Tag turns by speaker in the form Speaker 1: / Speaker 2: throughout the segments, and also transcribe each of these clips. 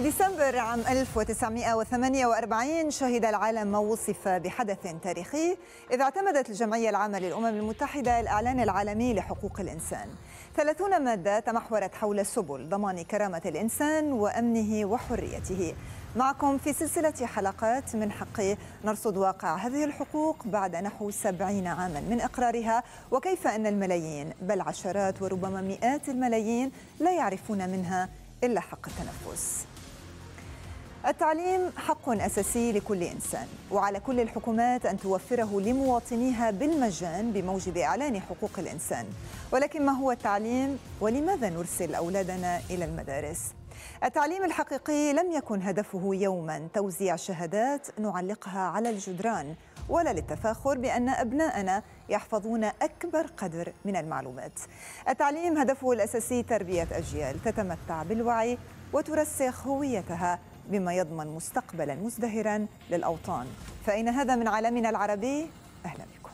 Speaker 1: في ديسمبر عام 1948 شهد العالم ما وصف بحدث تاريخي إذ اعتمدت الجمعية العامة للأمم المتحدة الإعلان العالمي لحقوق الإنسان 30 مادة تمحورت حول سبل ضمان كرامة الإنسان وأمنه وحريته معكم في سلسلة حلقات من حقي نرصد واقع هذه الحقوق بعد نحو سبعين عاما من إقرارها وكيف أن الملايين بل عشرات وربما مئات الملايين لا يعرفون منها إلا حق التنفس التعليم حق اساسي لكل انسان وعلى كل الحكومات ان توفره لمواطنيها بالمجان بموجب اعلان حقوق الانسان ولكن ما هو التعليم ولماذا نرسل اولادنا الى المدارس التعليم الحقيقي لم يكن هدفه يوما توزيع شهادات نعلقها على الجدران ولا للتفاخر بان ابناءنا يحفظون اكبر قدر من المعلومات. التعليم هدفه الاساسي تربيه اجيال تتمتع بالوعي وترسخ هويتها بما يضمن مستقبلا مزدهرا للأوطان فإن هذا من عالمنا العربي أهلا بكم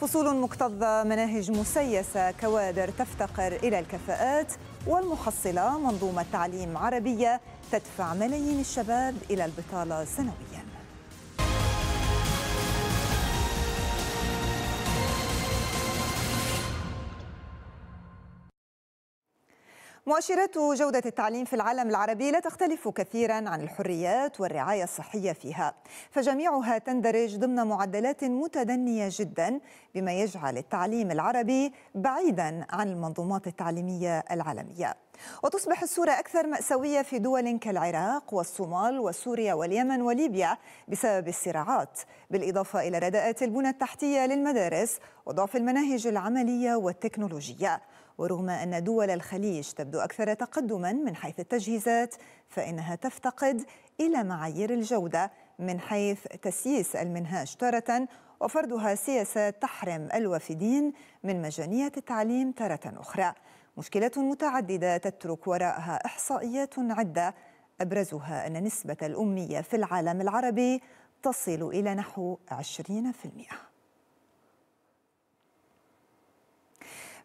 Speaker 1: فصول مكتظة مناهج مسيسة كوادر تفتقر إلى الكفاءات والمحصلة منظومة تعليم عربية تدفع ملايين الشباب إلى البطالة سنوياً مؤشرات جودة التعليم في العالم العربي لا تختلف كثيرا عن الحريات والرعاية الصحية فيها فجميعها تندرج ضمن معدلات متدنية جدا بما يجعل التعليم العربي بعيدا عن المنظومات التعليمية العالمية وتصبح الصورة أكثر مأساوية في دول كالعراق والصومال وسوريا واليمن وليبيا بسبب الصراعات بالإضافة إلى رداءات البنى التحتية للمدارس وضعف المناهج العملية والتكنولوجية ورغم أن دول الخليج تبدو أكثر تقدما من حيث التجهيزات فإنها تفتقد إلى معايير الجودة من حيث تسييس المنهاج تارة وفرضها سياسات تحرم الوافدين من مجانية التعليم تارة أخرى مشكلات متعددة تترك وراءها إحصائيات عدة أبرزها أن نسبة الأمية في العالم العربي تصل إلى نحو 20%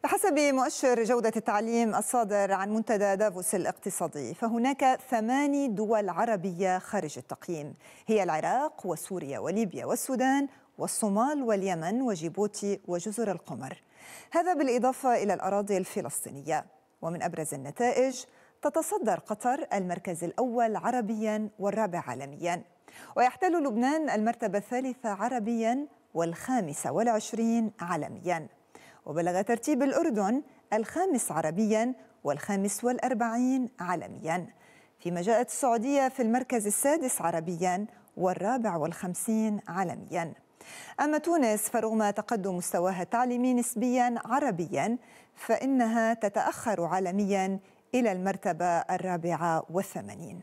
Speaker 1: بحسب مؤشر جودة التعليم الصادر عن منتدى دافوس الاقتصادي فهناك ثماني دول عربية خارج التقييم هي العراق وسوريا وليبيا والسودان والصومال واليمن وجيبوتي وجزر القمر هذا بالإضافة إلى الأراضي الفلسطينية ومن أبرز النتائج تتصدر قطر المركز الأول عربيا والرابع عالميا ويحتل لبنان المرتبة الثالثة عربيا والخامسة والعشرين عالمياً وبلغ ترتيب الأردن الخامس عربيا والخامس والأربعين عالميا فيما جاءت السعودية في المركز السادس عربيا والرابع والخمسين عالميا أما تونس فرغم تقدم مستواها التعليمي نسبيا عربيا فإنها تتأخر عالميا إلى المرتبة الرابعة والثمانين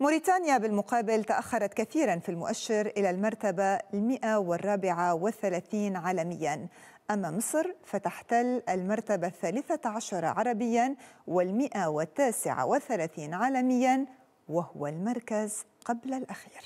Speaker 1: موريتانيا بالمقابل تأخرت كثيرا في المؤشر إلى المرتبة المئة والرابعة والثلاثين عالميا أما مصر فتحتل المرتبة الثالثة عشر عربيا والمئة والتاسعة وثلاثين عالميا وهو المركز قبل الأخير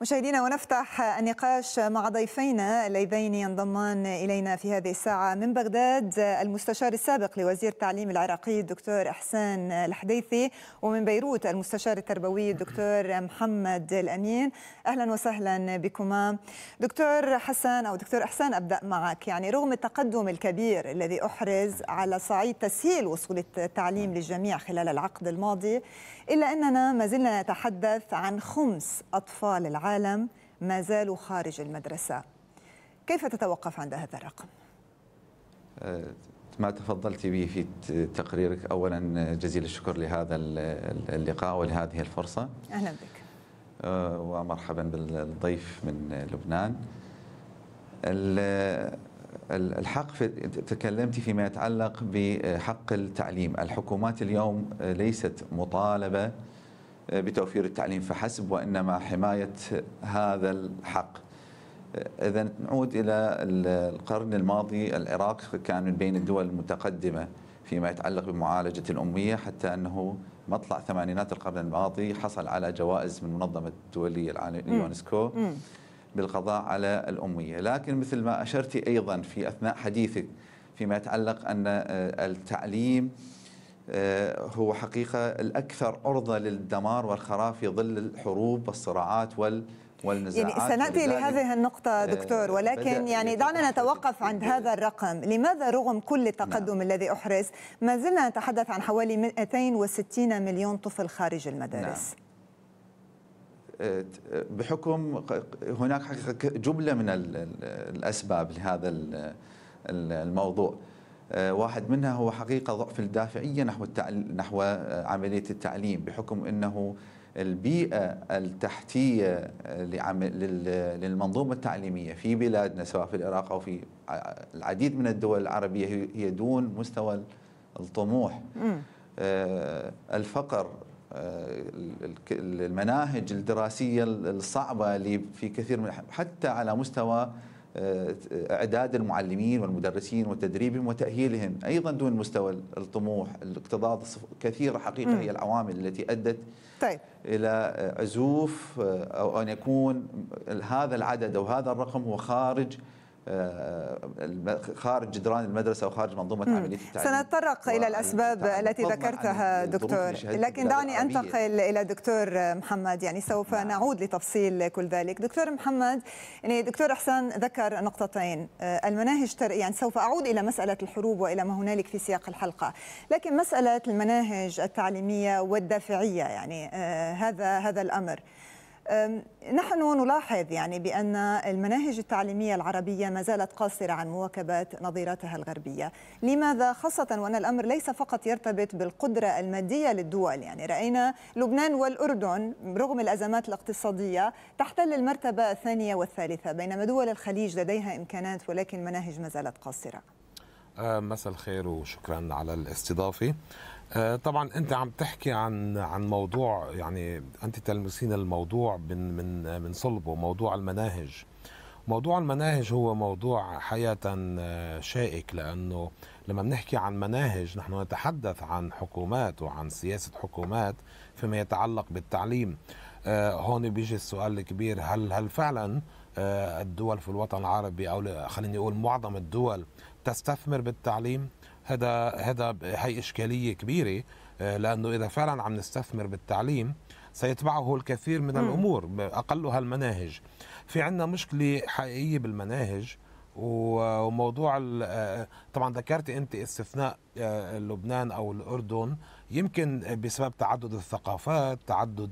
Speaker 1: مشاهدينا ونفتح النقاش مع ضيفينا اللذين ينضمان الينا في هذه الساعه من بغداد المستشار السابق لوزير التعليم العراقي الدكتور احسان الحديثي ومن بيروت المستشار التربوي الدكتور محمد الامين اهلا وسهلا بكما دكتور حسن او دكتور احسان ابدا معك يعني رغم التقدم الكبير الذي احرز على صعيد تسهيل وصول التعليم للجميع خلال العقد الماضي الا اننا ما زلنا نتحدث عن خمس اطفال العالم العالم ما زالوا خارج المدرسة كيف تتوقف عند هذا الرقم؟
Speaker 2: أه، ما تفضلت به في تقريرك أولا جزيل الشكر لهذا اللقاء ولهذه الفرصة أهلا بك أه، ومرحبا بالضيف من لبنان الحق في تكلمت فيما يتعلق بحق التعليم الحكومات اليوم ليست مطالبة بتوفير التعليم فحسب وإنما حماية هذا الحق إذا نعود إلى القرن الماضي العراق كان من بين الدول المتقدمة فيما يتعلق بمعالجة الأمية حتى أنه مطلع ثمانينات القرن الماضي حصل على جوائز من منظمة الدولية العالميه اليونسكو بالقضاء على الأمية لكن مثل ما أشرت أيضا في أثناء حديثك فيما يتعلق أن آه، التعليم آه، هو حقيقة الأكثر عرضة للدمار والخراب في ظل الحروب والصراعات وال والنزاعات يعني سناتي لهذه
Speaker 1: النقطه آه، دكتور ولكن يعني دعنا نتوقف عند هذا الرقم لماذا رغم كل التقدم نعم. الذي احرز ما زلنا نتحدث عن حوالي 260 مليون طفل خارج المدارس نعم.
Speaker 2: آه، بحكم هناك حقيقة جملة من الأسباب لهذا الموضوع آه، واحد منها هو حقيقة ضعف الدافعية نحو نحو آه، عملية التعليم بحكم أنه البيئة التحتية آه، للمنظومة التعليمية في بلادنا سواء في العراق أو في العديد من الدول العربية هي دون مستوى الطموح الفقر المناهج الدراسية الصعبة اللي في كثير من حتى على مستوى آه، اعداد المعلمين والمدرسين وتدريبهم وتاهيلهم ايضا دون مستوى الطموح الاكتظاظ كثيره حقيقه هي العوامل التي ادت طيب. الى عزوف آه، او ان يكون هذا العدد او هذا الرقم هو خارج آه، آه، آه، خارج جدران المدرسة وخارج منظومة
Speaker 1: عملية التعليم سنتطرق إلى الأسباب التي ذكرتها دكتور لكن دعني أنتقل إلى دكتور محمد يعني سوف نعم. نعود لتفصيل كل ذلك دكتور محمد يعني دكتور أحسان ذكر نقطتين المناهج تر... يعني سوف أعود إلى مسألة الحروب وإلى ما هنالك في سياق الحلقة لكن مسألة المناهج التعليمية والدافعية يعني هذا هذا الأمر نحن نلاحظ يعني بأن المناهج التعليمية العربية ما زالت قاصرة عن مواكبة نظيرتها الغربية لماذا خاصة وأن الأمر ليس فقط يرتبط بالقدرة المادية للدول يعني رأينا لبنان والأردن رغم الأزمات الاقتصادية تحتل المرتبة الثانية والثالثة بينما دول الخليج لديها إمكانات ولكن المناهج ما زالت قاصرة
Speaker 3: آه، مساء الخير وشكرا على الاستضافه آه، طبعا انت عم تحكي عن عن موضوع يعني انت تلمسين الموضوع من من من صلبه موضوع المناهج موضوع المناهج هو موضوع حقيقه آه، شائك لانه لما بنحكي عن مناهج نحن نتحدث عن حكومات وعن سياسه حكومات فيما يتعلق بالتعليم آه، هون بيجي السؤال الكبير هل هل فعلا الدول في الوطن العربي او خليني اقول معظم الدول تستثمر بالتعليم هذا هذا هي اشكاليه كبيره آه، لانه اذا فعلا عم نستثمر بالتعليم سيتبعه الكثير من الامور اقلها المناهج في عندنا مشكله حقيقيه بالمناهج وموضوع آه، آه، طبعا ذكرت انت استثناء لبنان او الاردن يمكن بسبب تعدد الثقافات تعدد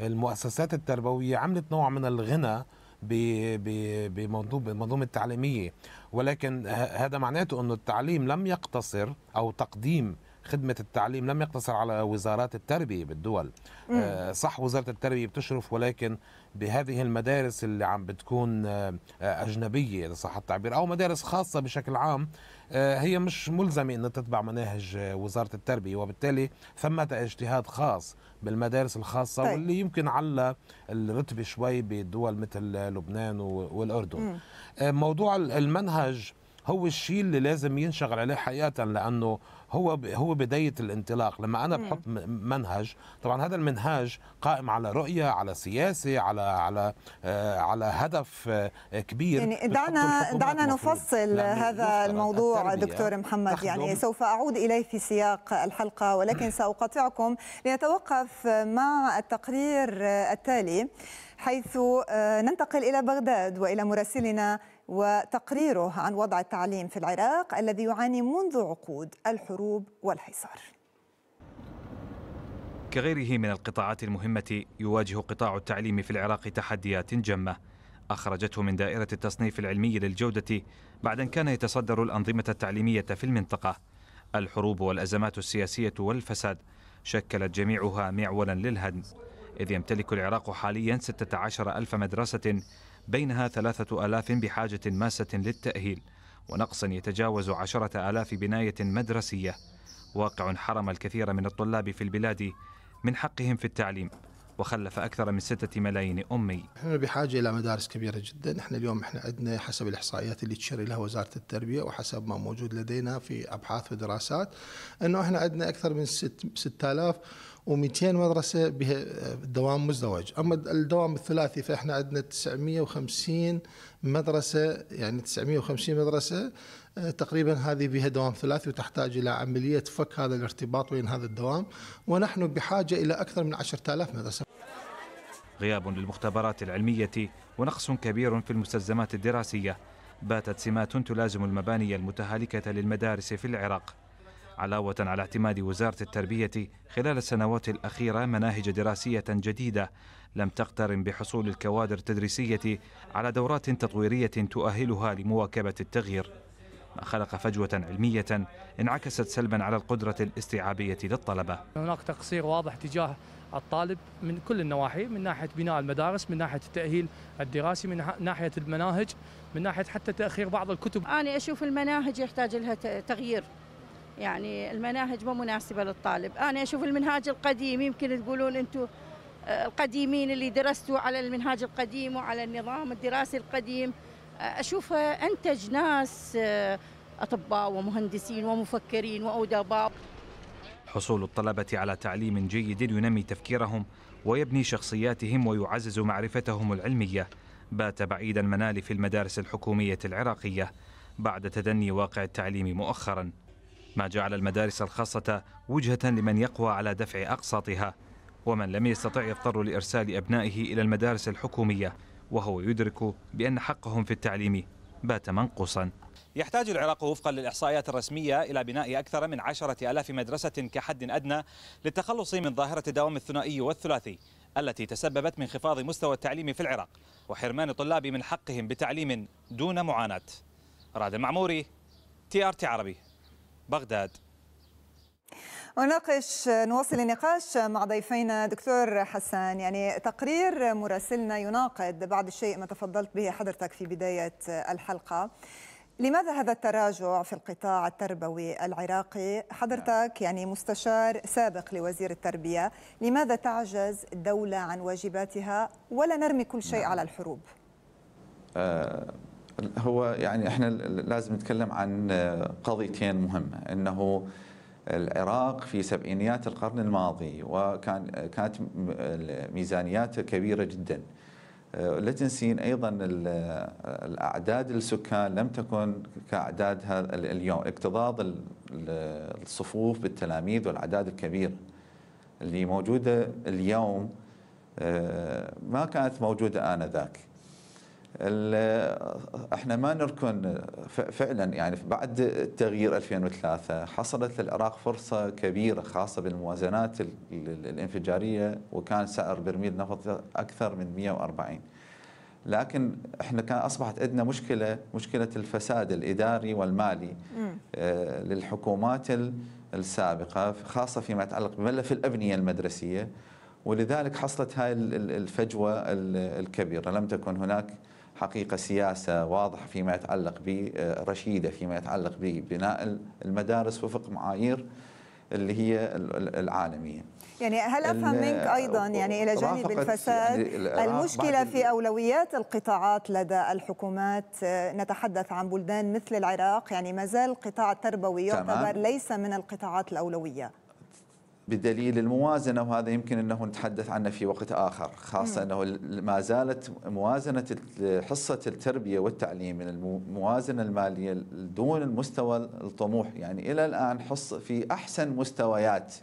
Speaker 3: المؤسسات التربويه عملت نوع من الغنى بمنظومه تعليميه ولكن هذا معناته أن التعليم لم يقتصر أو تقديم خدمة التعليم لم يقتصر على وزارات التربية بالدول آه، صح وزارة التربية بتشرف ولكن بهذه المدارس اللي عم بتكون آه، آه، أجنبية إذا صح التعبير أو مدارس خاصة بشكل عام هي مش ملزمة أن تتبع مناهج وزارة التربية وبالتالي ثمة اجتهاد خاص بالمدارس الخاصة طيب. واللي يمكن على الرتبة شوي بدول مثل لبنان والأردن موضوع المنهج هو الشيء اللي لازم ينشغل عليه حقيقة لأنه هو هو بدايه الانطلاق لما انا بحط منهج طبعا هذا المنهاج قائم على رؤيه على سياسه على على آه، على هدف آه، كبير يعني دعنا دعنا
Speaker 1: نفصل هذا الموضوع دكتور محمد يعني سوف اعود اليه في سياق الحلقه ولكن ساقاطعكم لنتوقف مع التقرير آه، التالي حيث آه، ننتقل إلى بغداد وإلى مراسلنا وتقريره عن وضع التعليم في العراق الذي يعاني منذ عقود الحروب والحصار
Speaker 4: كغيره من القطاعات المهمة يواجه قطاع التعليم في العراق تحديات جمة أخرجته من دائرة التصنيف العلمي للجودة بعد أن كان يتصدر الأنظمة التعليمية في المنطقة الحروب والأزمات السياسية والفساد شكلت جميعها معولا للهدم إذ يمتلك العراق حاليا 16 ألف مدرسة بينها 3000 بحاجة ماسة للتأهيل ونقص يتجاوز 10 ألاف بناية مدرسية واقع حرم الكثير من الطلاب في البلاد من حقهم في التعليم وخلف أكثر من ستة ملايين أمي
Speaker 3: نحن بحاجة إلى مدارس كبيرة جدا نحن اليوم إحنا عندنا حسب الإحصائيات اللي تشير لها وزارة التربية وحسب ما موجود لدينا في أبحاث ودراسات أنه إحنا عندنا أكثر من 6000 و200 مدرسة بها دوام مزدوج أما الدوام الثلاثي فإحنا عندنا 950 مدرسة يعني 950 مدرسة آه، تقريبا هذه بها دوام ثلاثي وتحتاج إلى عملية فك هذا الارتباط بين هذا الدوام ونحن بحاجة إلى أكثر من 10000 مدرسة
Speaker 4: غياب للمختبرات العلمية ونقص كبير في المستلزمات الدراسية باتت سمات تلازم المباني المتهالكة للمدارس في العراق علاوة على اعتماد وزارة التربية خلال السنوات الأخيرة مناهج دراسية جديدة لم تقترن بحصول الكوادر التدريسية على دورات تطويرية تؤهلها لمواكبة التغيير خلق فجوة علمية انعكست سلبا على القدرة الاستيعابية للطلبة هناك تقصير واضح تجاه الطالب من كل النواحي من ناحية بناء المدارس من ناحية التأهيل الدراسي من ناحية المناهج من ناحية حتى تأخير بعض الكتب أنا
Speaker 2: أشوف المناهج
Speaker 4: يحتاج لها تغيير
Speaker 2: يعني المناهج مو مناسبة للطالب
Speaker 4: أنا أشوف المنهاج القديم يمكن تقولون
Speaker 2: أنتم آه، القديمين اللي درستوا على المنهاج القديم وعلى النظام الدراسي القديم أشوف أنتج ناس آه، أطباء ومهندسين ومفكرين وأدباء
Speaker 4: حصول الطلبة على تعليم جيد ينمي تفكيرهم ويبني شخصياتهم ويعزز معرفتهم العلمية بات بعيد المنال في المدارس الحكومية العراقية بعد تدني واقع التعليم مؤخرا ما جعل المدارس الخاصة وجهة لمن يقوى على دفع أقساطها ومن لم يستطع يضطر لإرسال أبنائه إلى المدارس الحكومية وهو يدرك بأن حقهم في التعليم بات منقوصا يحتاج العراق وفقا للإحصائيات الرسمية إلى بناء أكثر من عشرة ألاف مدرسة كحد أدنى للتخلص من ظاهرة الدوام الثنائي والثلاثي التي تسببت من خفاض مستوى التعليم في العراق وحرمان الطلاب من حقهم بتعليم دون معاناة راد المعموري تي ار تي عربي
Speaker 1: بغداد وناقش نواصل النقاش مع ضيفينا دكتور حسان يعني تقرير مراسلنا يناقض بعض الشيء ما تفضلت به حضرتك في بداية الحلقة لماذا هذا التراجع في القطاع التربوي العراقي حضرتك نعم. يعني مستشار سابق لوزير التربية لماذا تعجز الدولة عن واجباتها ولا نرمي كل شيء نعم. على الحروب
Speaker 2: آه، هو يعني احنا لازم نتكلم عن قضيتين مهمة انه العراق في سبعينيات القرن الماضي وكان كانت ميزانياته كبيره جدا آه، لا تنسين ايضا الاعداد السكان لم تكن كاعدادها اليوم اكتظاظ الصفوف بالتلاميذ والاعداد الكبيره اللي موجوده اليوم آه، ما كانت موجوده انذاك احنا ما نركن فعلا يعني بعد تغيير 2003 حصلت للعراق فرصه كبيره خاصه بالموازنات الانفجاريه وكان سعر برميل نفط اكثر من 140 لكن احنا كان اصبحت عندنا مشكله مشكله الفساد الاداري والمالي آه، للحكومات السابقه خاصه فيما يتعلق بملف الابنيه المدرسيه ولذلك حصلت هاي الفجوه الكبيره لم تكن هناك حقيقة سياسة واضحة فيما يتعلق برشيدة آه، فيما يتعلق ببناء المدارس وفق معايير اللي هي العالمية
Speaker 1: يعني هل افهم منك ايضا آه، يعني الى جانب الفساد المشكله في اولويات القطاعات لدى الحكومات آه، نتحدث عن بلدان مثل العراق يعني ما زال القطاع التربوي يعتبر ليس من القطاعات الاولويه
Speaker 2: بدليل الموازنة وهذا يمكن أنه نتحدث عنه في وقت آخر خاصة أنه ما زالت موازنة حصة التربية والتعليم من الموازنة المالية دون المستوى الطموح يعني إلى الآن حص في أحسن مستويات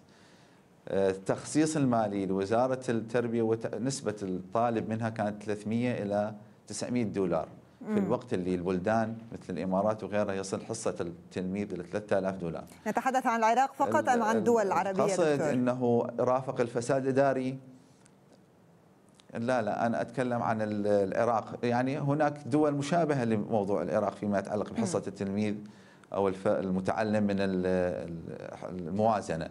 Speaker 2: آه، التخصيص المالي لوزارة التربية ونسبة الطالب منها كانت 300 إلى 900 دولار في الوقت اللي البلدان مثل الامارات وغيرها يصل حصه التلميذ ل 3000 دولار.
Speaker 1: نتحدث عن العراق فقط ام عن الدول العربيه قصد
Speaker 2: انه رافق الفساد الاداري لا لا انا اتكلم عن العراق يعني هناك دول مشابهه لموضوع العراق فيما يتعلق بحصه التلميذ او المتعلم من الموازنه.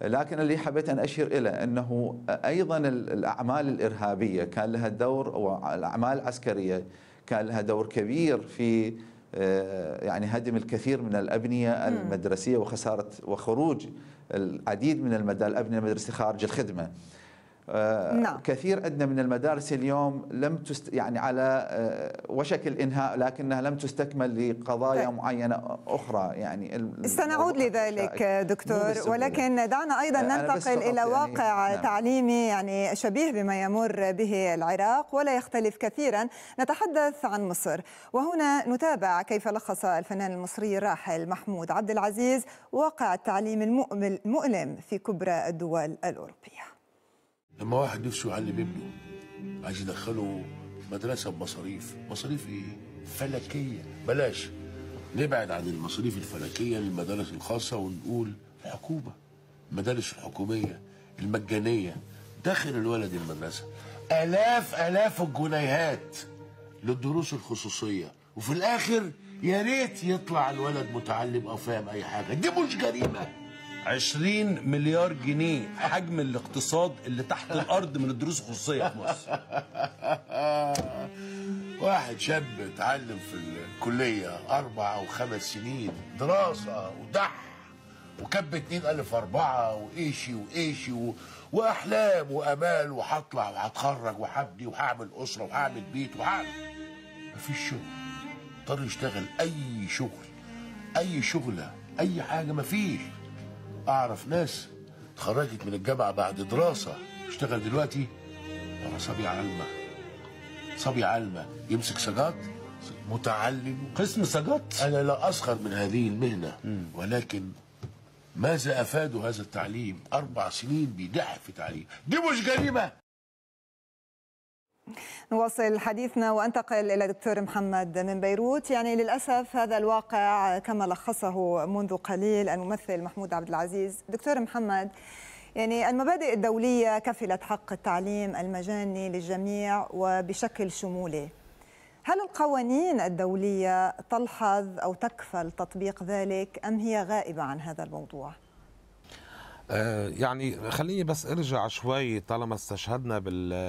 Speaker 2: لكن اللي حبيت ان اشير الى انه ايضا الاعمال الارهابيه كان لها دور والاعمال العسكريه كان لها دور كبير في آه، يعني هدم الكثير من الأبنية المدرسية وخسارة وخروج العديد من الأبنية المدرسية خارج الخدمة آه، نعم. كثير عندنا من المدارس اليوم لم تست يعني على آه، وشك الانهاء لكنها لم تستكمل لقضايا معينه اخرى يعني سنعود
Speaker 1: لذلك دكتور ولكن دعنا ايضا آه، ننتقل الى يعني واقع يعني تعليمي يعني شبيه بما يمر به العراق ولا يختلف كثيرا نتحدث عن مصر وهنا نتابع كيف لخص الفنان المصري الراحل محمود عبد العزيز واقع التعليم المؤلم في كبرى الدول الاوروبيه
Speaker 5: لما واحد نفسه يعلم ابنه عايز يدخله مدرسة بمصاريف مصاريف ايه؟ فلكية بلاش نبعد عن المصاريف الفلكية للمدارس الخاصة ونقول الحكومة المدارس الحكومية المجانية داخل الولد المدرسة آلاف آلاف الجنيهات للدروس الخصوصية وفي الآخر يا ريت يطلع الولد متعلم أو فاهم أي حاجة دي مش جريمة 20 مليار جنيه حجم الاقتصاد اللي تحت الارض من الدروس الخصوصيه في مصر واحد شاب اتعلم في الكليه اربع او خمس سنين دراسه ودح وكب اتنين الف اربعه وايشي وايشي و... واحلام وامال وهطلع وهتخرج وهبني وهعمل اسره وهعمل بيت وهعمل مفيش شغل اضطر يشتغل اي شغل اي شغله اي حاجه مفيش اعرف ناس اتخرجت من الجامعه بعد دراسه اشتغل دلوقتي انا صبي علمه صبي علمه يمسك سجاد متعلم قسم سجاد انا لا اسخر من هذه المهنه ولكن ماذا افاد هذا التعليم اربع سنين بيدح في تعليم دي مش جريمه
Speaker 1: نواصل حديثنا وانتقل الى دكتور محمد من بيروت، يعني للاسف هذا الواقع كما لخصه منذ قليل الممثل محمود عبد العزيز، دكتور محمد يعني المبادئ الدولية كفلت حق التعليم المجاني للجميع وبشكل شمولي. هل القوانين الدولية تلحظ أو تكفل تطبيق ذلك أم هي غائبة عن هذا الموضوع؟
Speaker 3: آه، يعني خليني بس ارجع شوي طالما استشهدنا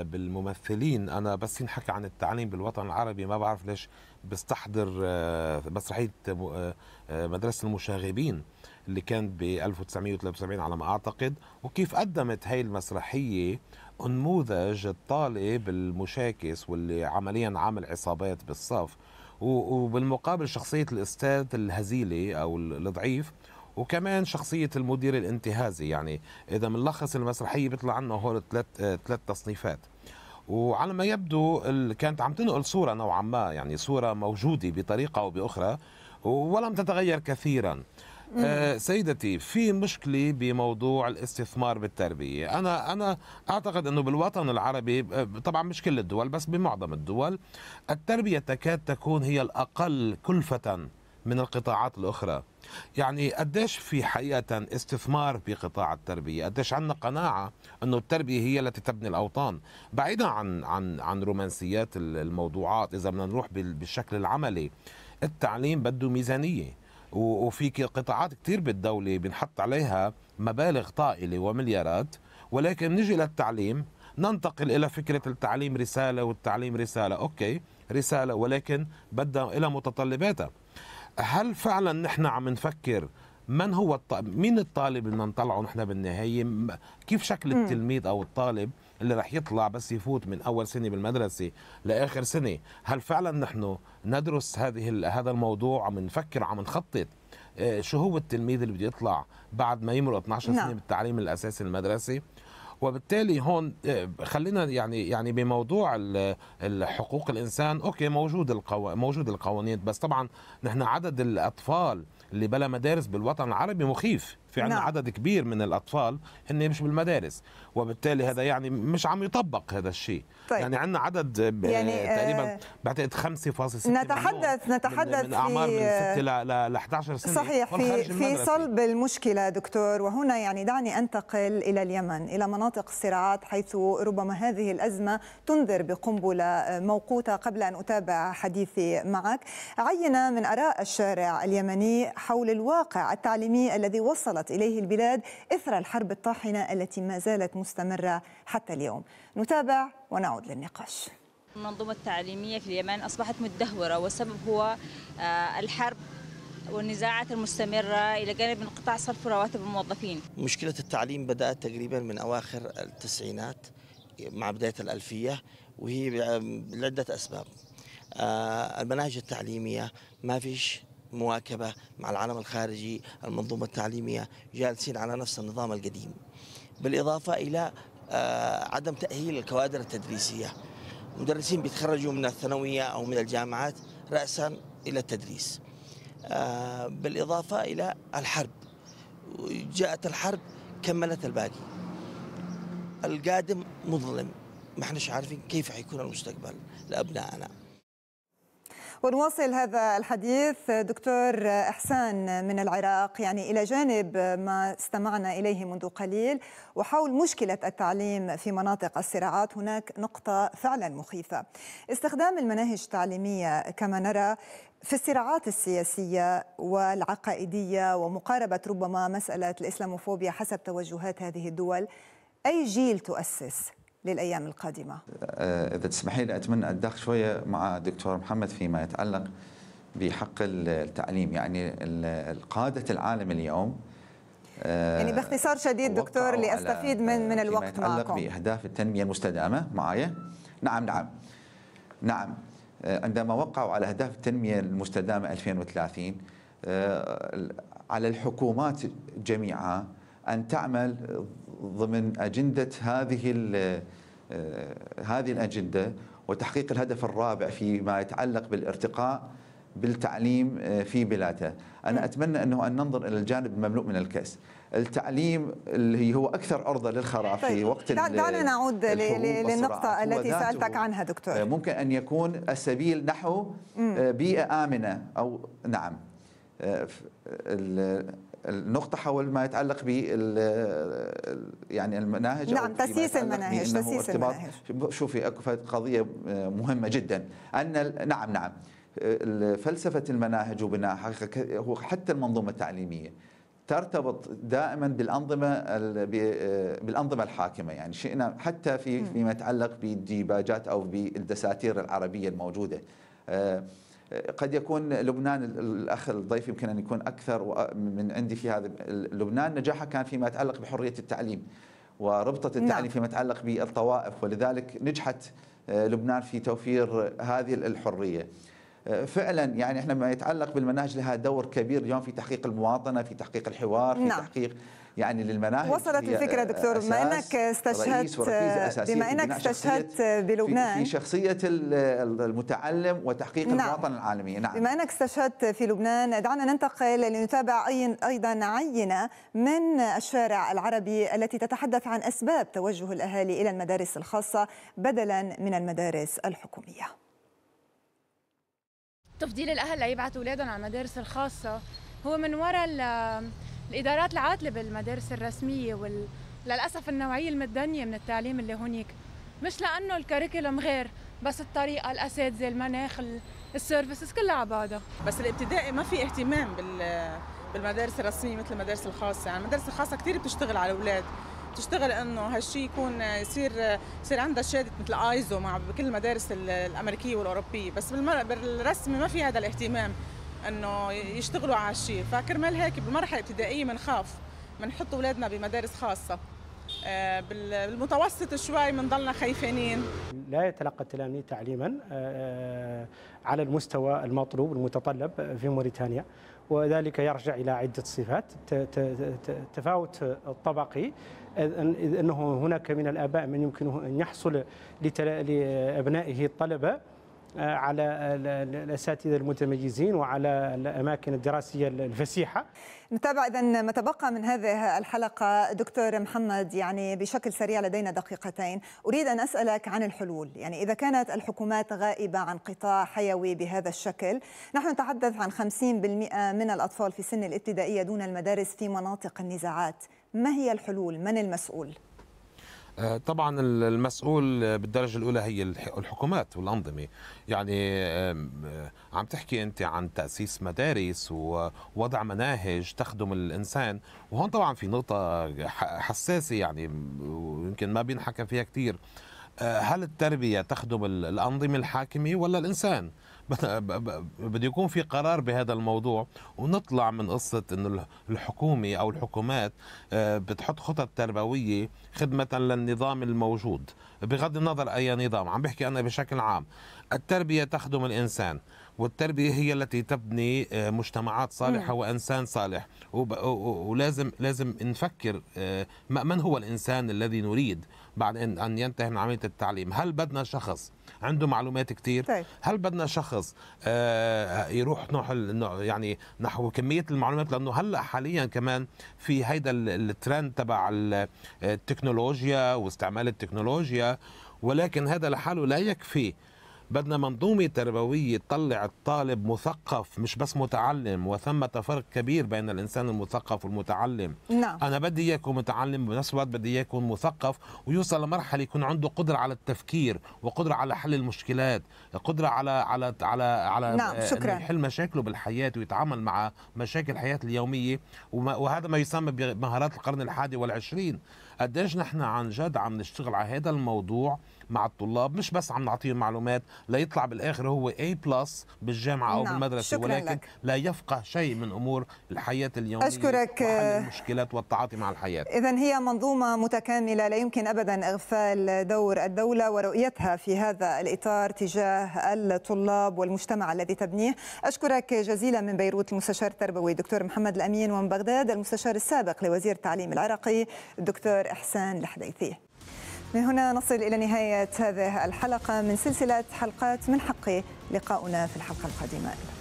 Speaker 3: بالممثلين انا بس نحكي عن التعليم بالوطن العربي ما بعرف ليش بستحضر آه، مسرحيه آه، مدرسه المشاغبين اللي كانت ب 1973 على ما اعتقد وكيف قدمت هاي المسرحيه نموذج الطالب المشاكس واللي عمليا عامل عصابات بالصف وبالمقابل شخصيه الاستاذ الهزيله او الضعيف وكمان شخصية المدير الانتهازي يعني إذا بنلخص المسرحية بيطلع عنا هول ثلاث آه، ثلاث تصنيفات وعلى ما يبدو كانت عم تنقل صورة نوعا ما يعني صورة موجودة بطريقة أو بأخرى ولم تتغير كثيرا آه سيدتي في مشكلة بموضوع الاستثمار بالتربية أنا أنا أعتقد أنه بالوطن العربي آه، طبعا مش كل الدول بس بمعظم الدول التربية تكاد تكون هي الأقل كلفة من القطاعات الأخرى يعني قديش في حقيقة استثمار في قطاع التربية قديش عندنا قناعة أنه التربية هي التي تبني الأوطان بعيدا عن, عن, عن رومانسيات الموضوعات إذا بدنا نروح بالشكل العملي التعليم بده ميزانية وفي قطاعات كثير بالدولة بنحط عليها مبالغ طائلة ومليارات ولكن نجي للتعليم ننتقل إلى فكرة التعليم رسالة والتعليم رسالة أوكي رسالة ولكن بدها إلى متطلباتها هل فعلا نحن عم نفكر من هو الط... مين الطالب اللي بدنا نطلعه نحن بالنهايه كيف شكل التلميذ او الطالب اللي رح يطلع بس يفوت من اول سنه بالمدرسه لاخر سنه هل فعلا نحن ندرس هذه هذا الموضوع عم نفكر عم نخطط آه، شو هو التلميذ اللي بده يطلع بعد ما يمرق 12 نعم. سنه بالتعليم الاساسي المدرسي وبالتالي هون آه، خلينا يعني يعني بموضوع حقوق الانسان اوكي موجود القو... موجود القوانين بس طبعا نحن عدد الاطفال اللي بلا مدارس بالوطن العربي مخيف في عندنا نعم. عدد كبير من الاطفال هن مش بالمدارس وبالتالي هذا يعني مش عم يطبق هذا الشيء طيب. يعني عندنا عدد آه، يعني آه، تقريبا بعتقد 5.6 نتحدث
Speaker 1: نتحدث من, من اعمار من 6
Speaker 3: ل 11 سنه صحيح في في صلب
Speaker 1: المشكله دكتور وهنا يعني دعني انتقل الى اليمن الى مناطق الصراعات حيث ربما هذه الازمه تنذر بقنبله آه، موقوته قبل ان اتابع حديثي معك عينه من اراء الشارع اليمني حول الواقع التعليمي الذي وصل وصلت إليه البلاد إثر الحرب الطاحنة التي ما زالت مستمرة حتى اليوم نتابع ونعود للنقاش المنظومة التعليمية في اليمن أصبحت مدهورة والسبب هو آه، الحرب والنزاعات المستمرة إلى جانب انقطاع صرف رواتب الموظفين
Speaker 2: مشكلة التعليم بدأت تقريبا من أواخر التسعينات مع بداية الألفية وهي لعدة أسباب آه، المناهج التعليمية ما فيش مواكبه مع العالم الخارجي، المنظومه التعليميه جالسين على نفس النظام القديم. بالاضافه الى آه، عدم تاهيل الكوادر التدريسيه. مدرسين بيتخرجوا من الثانويه او من الجامعات راسا الى التدريس. آه، بالاضافه الى الحرب. جاءت الحرب كملت الباقي. القادم مظلم ما احناش عارفين كيف حيكون المستقبل لابنائنا.
Speaker 1: ونواصل هذا الحديث دكتور إحسان من العراق يعني إلى جانب ما استمعنا إليه منذ قليل وحول مشكلة التعليم في مناطق الصراعات هناك نقطة فعلا مخيفة استخدام المناهج التعليمية كما نرى في الصراعات السياسية والعقائدية ومقاربة ربما مسألة الإسلاموفوبيا حسب توجهات هذه الدول أي جيل تؤسس للأيام القادمة
Speaker 2: آه، إذا تسمحي لي أتمنى ادخل شوية مع دكتور محمد فيما يتعلق بحق التعليم يعني قادة العالم اليوم آه، يعني باختصار
Speaker 1: شديد دكتور لأستفيد من من الوقت فيما يتعلق
Speaker 2: بأهداف التنمية المستدامة معايا نعم نعم نعم آه، عندما وقعوا على أهداف التنمية المستدامة 2030 على الحكومات جميعها أن تعمل ضمن اجنده هذه آه، هذه الاجنده وتحقيق الهدف الرابع فيما يتعلق بالارتقاء بالتعليم آه، في بلاده أنا أتمنى أنه أن ننظر إلى الجانب المملوء من الكأس التعليم اللي هو أكثر عرضة للخراب طيب. في وقت دعنا نعود للنقطة التي سألتك عنها دكتور آه، ممكن أن يكون السبيل نحو بيئة آمنة أو نعم النقطة حول ما يتعلق ب يعني المناهج نعم تسييس المناهج تسييس المناهج شوفي اكو قضية مهمة جدا ان نعم نعم فلسفة المناهج وبناءها هو حتى المنظومة التعليمية ترتبط دائما بالانظمه بالانظمه الحاكمه يعني شئنا حتى في فيما يتعلق بالديباجات او بالدساتير العربيه الموجوده آه، قد يكون لبنان الاخ الضيف يمكن ان يكون اكثر من عندي في هذا لبنان نجاحها كان فيما يتعلق بحريه التعليم وربطه نعم. التعليم فيما يتعلق بالطوائف ولذلك نجحت آه، لبنان في توفير هذه الحريه. آه، فعلا يعني احنا ما يتعلق بالمناهج لها دور كبير اليوم في تحقيق المواطنه، في تحقيق الحوار، في نعم. تحقيق يعني للمناهج وصلت الفكره دكتور بما انك استشهدت بما انك استشهدت
Speaker 1: بلبنان في
Speaker 2: شخصيه المتعلم وتحقيق نعم. المواطنه العالميه نعم بما
Speaker 1: انك استشهدت في لبنان دعنا ننتقل لنتابع ايضا عينه من الشارع العربي التي تتحدث عن اسباب توجه الاهالي الى المدارس الخاصه بدلا من المدارس الحكوميه تفضيل الاهل ليبعثوا اولادهم على المدارس الخاصه هو من وراء الادارات العادله بالمدارس الرسميه وال... للاسف النوعيه المتدنيه من التعليم اللي هونيك مش لانه الكريكولم غير بس الطريقه الاساتذه المناخ السيرفيسز كلها على بعضها بس الابتدائي ما في اهتمام بال بالمدارس الرسميه مثل المدارس الخاصه يعني المدارس الخاصه كثير بتشتغل على الاولاد بتشتغل انه هالشيء يكون يصير يصير عندها شهاده مثل ايزو مع بكل المدارس الامريكيه والاوروبيه بس بالرسمي ما في هذا الاهتمام انه يشتغلوا على شيء فكرمال هيك بالمرحله الابتدائيه بنخاف بنحط اولادنا بمدارس خاصه آه، بالمتوسط شوي بنضلنا خايفين
Speaker 4: لا يتلقى التلاميذ تعليما آه، آه، على المستوى المطلوب المتطلب في موريتانيا وذلك يرجع الى عده صفات تفاوت الطبقي انه هناك من الاباء من يمكنه ان يحصل لابنائه الطلبه آه، على آه، الاساتذه المتميزين وعلى الاماكن الدراسيه الفسيحه.
Speaker 1: نتابع اذا ما تبقى من هذه الحلقه دكتور محمد يعني بشكل سريع لدينا دقيقتين، اريد ان اسالك عن الحلول، يعني اذا كانت الحكومات غائبه عن قطاع حيوي بهذا الشكل، نحن نتحدث عن 50% من الاطفال في سن الابتدائيه دون المدارس في مناطق النزاعات، ما هي الحلول؟ من المسؤول؟
Speaker 3: آه، طبعا المسؤول بالدرجه الاولى هي الحكومات والانظمه يعني آه، عم تحكي انت عن تاسيس مدارس ووضع مناهج تخدم الانسان وهون طبعا في نقطه حساسه يعني يمكن ما بينحكى فيها كثير آه، هل التربيه تخدم الانظمه الحاكمه ولا الانسان بده يكون في قرار بهذا الموضوع ونطلع من قصه انه الحكومه او الحكومات آه، بتحط خطط تربويه خدمه للنظام الموجود بغض النظر اي نظام عم بحكي انا بشكل عام التربيه تخدم الانسان والتربيه هي التي تبني آه، مجتمعات صالحه نعم. وانسان صالح ولازم لازم نفكر آه، من هو الانسان الذي نريد بعد أن ينتهي من عملية التعليم هل بدنا شخص عنده معلومات كتير طيب. هل بدنا شخص آه، يروح نحو يعني نحو كمية المعلومات لأنه هلأ حاليا كمان في هيدا الترند تبع التكنولوجيا واستعمال التكنولوجيا ولكن هذا لحاله لا يكفي بدنا منظومة تربوية تطلع الطالب مثقف مش بس متعلم وثمة فرق كبير بين الإنسان المثقف والمتعلم نعم. أنا بدي إياه متعلم بنفس الوقت بدي إياه يكون مثقف ويوصل لمرحلة يكون عنده قدرة على التفكير وقدرة على حل المشكلات قدرة على على على على نعم. شكرا. يحل مشاكله بالحياة ويتعامل مع مشاكل الحياة اليومية وهذا ما يسمى بمهارات القرن الحادي والعشرين قديش نحن عن جد عم نشتغل على هذا الموضوع مع الطلاب مش بس عم نعطيه معلومات ليطلع بالاخر هو اي بلس بالجامعه او نعم. بالمدرسه ولكن لك. لا يفقه شيء من امور الحياه اليوميه أشكرك وحل آه، المشكلات والتعاطي مع الحياه
Speaker 1: اذا هي منظومه متكامله لا يمكن ابدا اغفال دور الدوله ورؤيتها في هذا الاطار تجاه الطلاب والمجتمع الذي تبنيه اشكرك جزيلا من بيروت المستشار التربوي دكتور محمد الامين ومن بغداد المستشار السابق لوزير التعليم العراقي الدكتور احسان الحديثي من هنا نصل إلى نهاية هذه الحلقة من سلسلة حلقات من حقي لقاؤنا في الحلقة القادمة